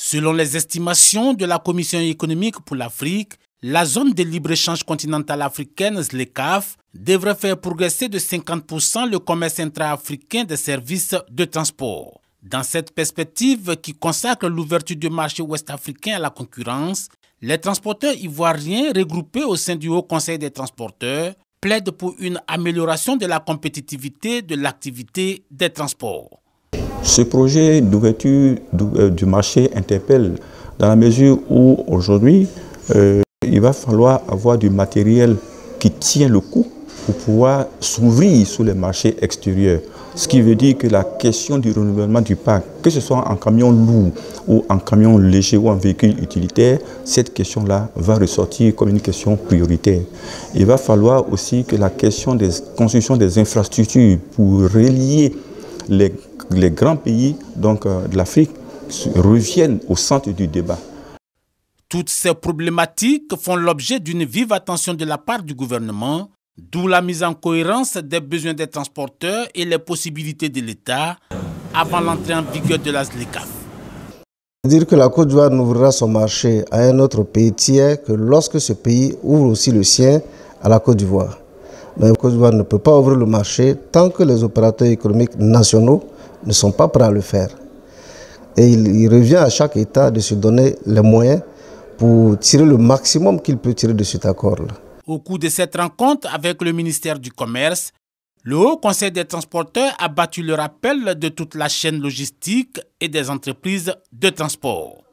Selon les estimations de la Commission économique pour l'Afrique, la zone de libre-échange continentale africaine, ZLECAF, devrait faire progresser de 50% le commerce intra-africain des services de transport. Dans cette perspective qui consacre l'ouverture du marché ouest-africain à la concurrence, les transporteurs ivoiriens regroupés au sein du Haut Conseil des transporteurs plaident pour une amélioration de la compétitivité de l'activité des transports. Ce projet d'ouverture euh, du marché interpelle dans la mesure où aujourd'hui, euh, il va falloir avoir du matériel qui tient le coup pour pouvoir s'ouvrir sur les marchés extérieurs. Ce qui veut dire que la question du renouvellement du parc, que ce soit en camion lourd ou en camion léger ou en véhicule utilitaire, cette question-là va ressortir comme une question prioritaire. Il va falloir aussi que la question des constructions des infrastructures pour relier les les grands pays donc, euh, de l'Afrique reviennent au centre du débat. Toutes ces problématiques font l'objet d'une vive attention de la part du gouvernement, d'où la mise en cohérence des besoins des transporteurs et les possibilités de l'État avant l'entrée en vigueur de la à Dire que la Côte d'Ivoire n'ouvrira son marché à un autre pays tiers que lorsque ce pays ouvre aussi le sien à la Côte d'Ivoire. Mais la Côte d'Ivoire ne peut pas ouvrir le marché tant que les opérateurs économiques nationaux ne sont pas prêts à le faire. Et il, revient à chaque État de se donner les moyens pour tirer le maximum qu'il peut tirer de cet accord-là. Au cours de cette rencontre avec le ministère du Commerce, le Haut Conseil des transporteurs a battu le rappel de toute la chaîne logistique et des entreprises de transport.